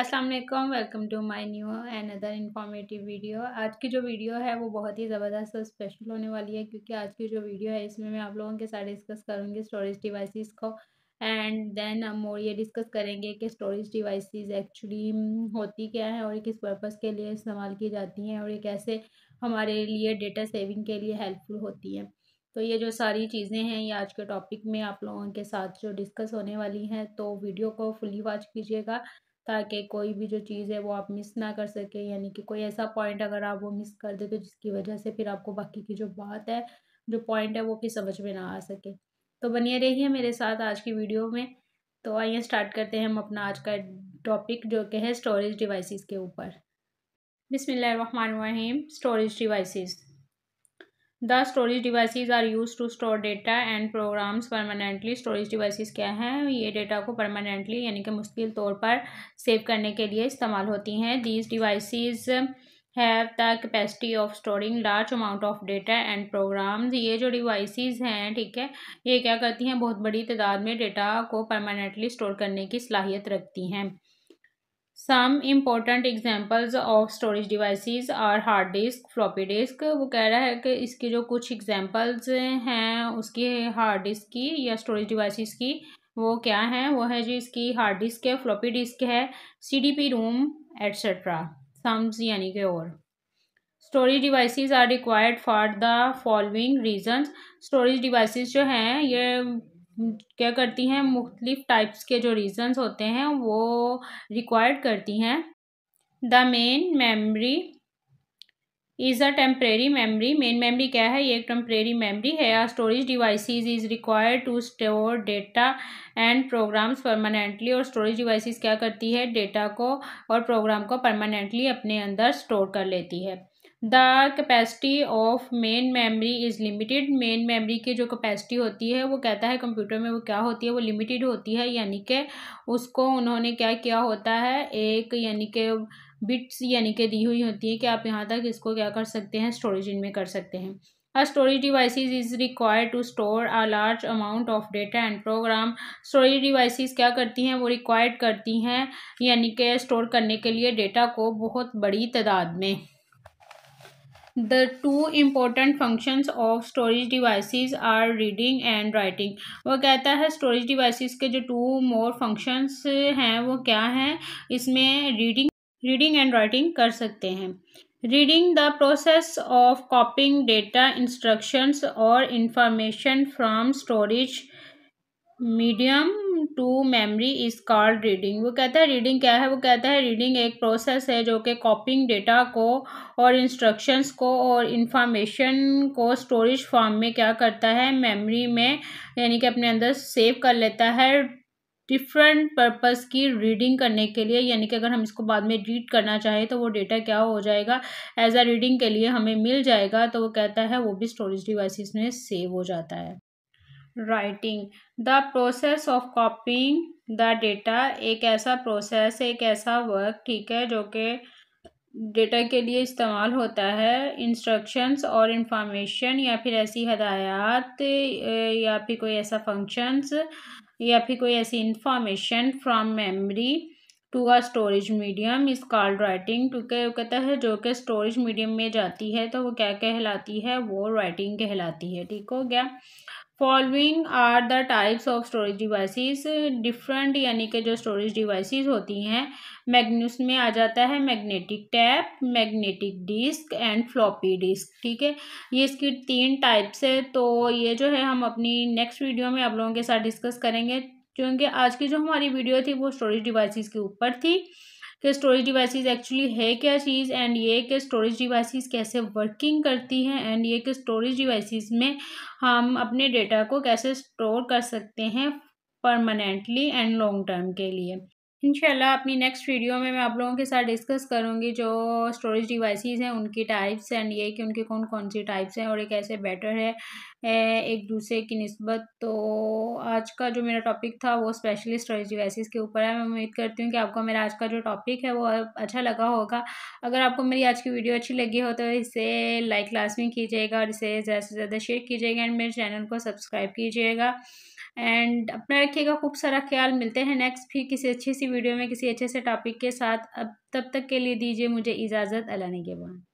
अस्सलाम वालेकुम welcome to my new and other informative video आज की जो वीडियो है वो बहुत ही ज़बरदस्त और स्पेशल होने वाली है क्योंकि आज की जो वीडियो है इसमें मैं आप लोगों के साथ डिस्कस करूँगी स्टोरेज डिवाइसेस को एंड देन हम हम्म, और ये डिस्कस करेंगे कि स्टोरेज डिवाइसेस एक्चुअली होती क्या है और किस पर्पज़ के लिए इस्तेमाल की जाती हैं और ये कैसे हमारे लिए डेटा सेविंग के लिए हेल्पफुल होती हैं तो ये जो सारी चीज़ें हैं ये आज के टॉपिक में आप लोगों के साथ जो डिस्कस होने वाली हैं तो वीडियो को फुली वॉच कीजिएगा ताकि कोई भी जो चीज़ है वो आप मिस ना कर सके यानी कि कोई ऐसा पॉइंट अगर आप वो मिस कर दे तो जिसकी वजह से फिर आपको बाकी की जो बात है जो पॉइंट है वो भी समझ में ना आ सके तो बनिए रहिए मेरे साथ आज की वीडियो में तो आइए स्टार्ट करते हैं हम अपना आज का टॉपिक जो कि है स्टोरेज डिवाइसेस के ऊपर बिसमीम storage devices the storage devices are used to store data and programs permanently storage devices क्या हैं ये डेटा को परमानेंटली यानी कि मुश्किल तौर पर सेव करने के लिए इस्तेमाल होती हैं these devices have the capacity of storing large amount of data and programs ये जो डिवाइसेस हैं ठीक है ये क्या करती हैं बहुत बड़ी तादाद में डेटा को परमानेंटली स्टोर करने की सलाहियत रखती हैं some important examples of storage devices are hard disk floppy disk वो कह रहा है कि इसके जो कुछ एग्जाम्पल्स हैं उसकी हार्ड डिस्क की या स्टोरेज डिवाइसिस की वो क्या हैं वो है जो इसकी हार्ड डिस्क है फ्लॉपी डिस्क है C D P ROM etcetera सम्स यानी कि और storage devices are required for the following reason storage devices जो हैं ये क्या करती हैं मुख्तलिफ़ टाइप्स के जो रीज़न्स होते हैं वो रिक्वायर्ड करती हैं the main memory is a temporary memory main memory क्या है ये एक टेम्प्रेरी मेमरी है our storage devices is required to store data and programs permanently और स्टोरेज डिवाइसेस क्या करती है डेटा को और प्रोग्राम को परमानेंटली अपने अंदर स्टोर कर लेती है the capacity of main memory is limited main memory की जो कैपेसिटी होती है वो कहता है कंप्यूटर में वो क्या होती है वो लिमिटेड होती है यानी कि उसको उन्होंने क्या किया होता है एक यानी कि बिट्स यानी कि दी हुई होती है कि आप यहाँ तक इसको क्या कर सकते हैं स्टोरेज इनमें कर सकते हैं a storage devices is require to store a large amount of data and program storage devices क्या करती हैं वो रिक्वायर्ड करती हैं यानी कि स्टोर करने के लिए डेटा को बहुत बड़ी तादाद में the two important functions of storage devices are reading and writing वो कहता है storage devices के जो two more functions हैं वो क्या हैं इसमें reading reading and writing कर सकते हैं reading the process of copying data instructions or information from storage medium to memory is called reading वो कहता है रीडिंग क्या है वो कहता है रीडिंग एक प्रोसेस है जो कि कॉपिंग डेटा को और इंस्ट्रक्शंस को और इंफॉर्मेशन को स्टोरेज फॉर्म में क्या करता है मेमोरी में यानी कि अपने अंदर सेव कर लेता है डिफरेंट पर्पस की रीडिंग करने के लिए यानी कि अगर हम इसको बाद में रीड करना चाहें तो वो डेटा क्या हो जाएगा एज आ रीडिंग के लिए हमें मिल जाएगा तो वो कहता है वो भी स्टोरेज डिवाइसिस में सेव हो जाता है writing the process of copying the data एक ऐसा प्रोसेस एक ऐसा वर्क ठीक है जो कि डेटा के लिए इस्तेमाल होता है इंस्ट्रक्शंस और इंफॉर्मेशन या फिर ऐसी हदायत या फिर कोई ऐसा फंक्शंस या फिर कोई ऐसी information from memory to a storage medium is called writing to वो कहता है जो कि स्टोरेज मीडियम में जाती है तो वो क्या कहलाती है वो राइटिंग कहलाती है ठीक हो गया following are the types of storage devices different यानी कि जो स्टोरेज डिवाइसिस होती हैं मैग्नूस में आ जाता है magnetic tape magnetic disk and floppy disk ठीक है ये इसकी तीन टाइप्स है तो ये जो है हम अपनी नेक्स्ट वीडियो में आप लोगों के साथ डिस्कस करेंगे क्योंकि आज की जो हमारी वीडियो थी वो स्टोरेज डिवाइसिस के ऊपर थी कि स्टोरेज डिवाइसेस एक्चुअली है क्या चीज़ एंड ये कि स्टोरेज डिवाइसेस कैसे वर्किंग करती हैं एंड ये कि स्टोरेज डिवाइसेस में हम अपने डेटा को कैसे स्टोर कर सकते हैं परमानेंटली एंड लॉन्ग टर्म के लिए इंशाल्लाह अपनी नेक्स्ट वीडियो में मैं आप लोगों के साथ डिस्कस करूँगी जो स्टोरेज डिवाइसेस हैं उनकी टाइप्स एंड ये कि उनके कौन कौन सी टाइप्स हैं और ये कैसे बेटर है एक दूसरे की नस्बत तो आज का जो मेरा टॉपिक था वो स्पेशली स्टोरेज डिवाइसेस के ऊपर है मैं उम्मीद करती हूँ कि आपको मेरा आज का जो टॉपिक है वो अच्छा लगा होगा अगर आपको मेरी आज की वीडियो अच्छी लगी हो तो इसे लाइक लाजमी कीजिएगा और इसे ज़्यादा से ज़्यादा शेयर कीजिएगा एंड मेरे चैनल को सब्सक्राइब कीजिएगा एंड अपना रखिएगा खूब सारा ख्याल मिलते हैं नेक्स्ट फिर किसी अच्छी सी वीडियो में किसी अच्छे से टॉपिक के साथ अब तब तक के लिए दीजिए मुझे इजाज़त अला ने के बाद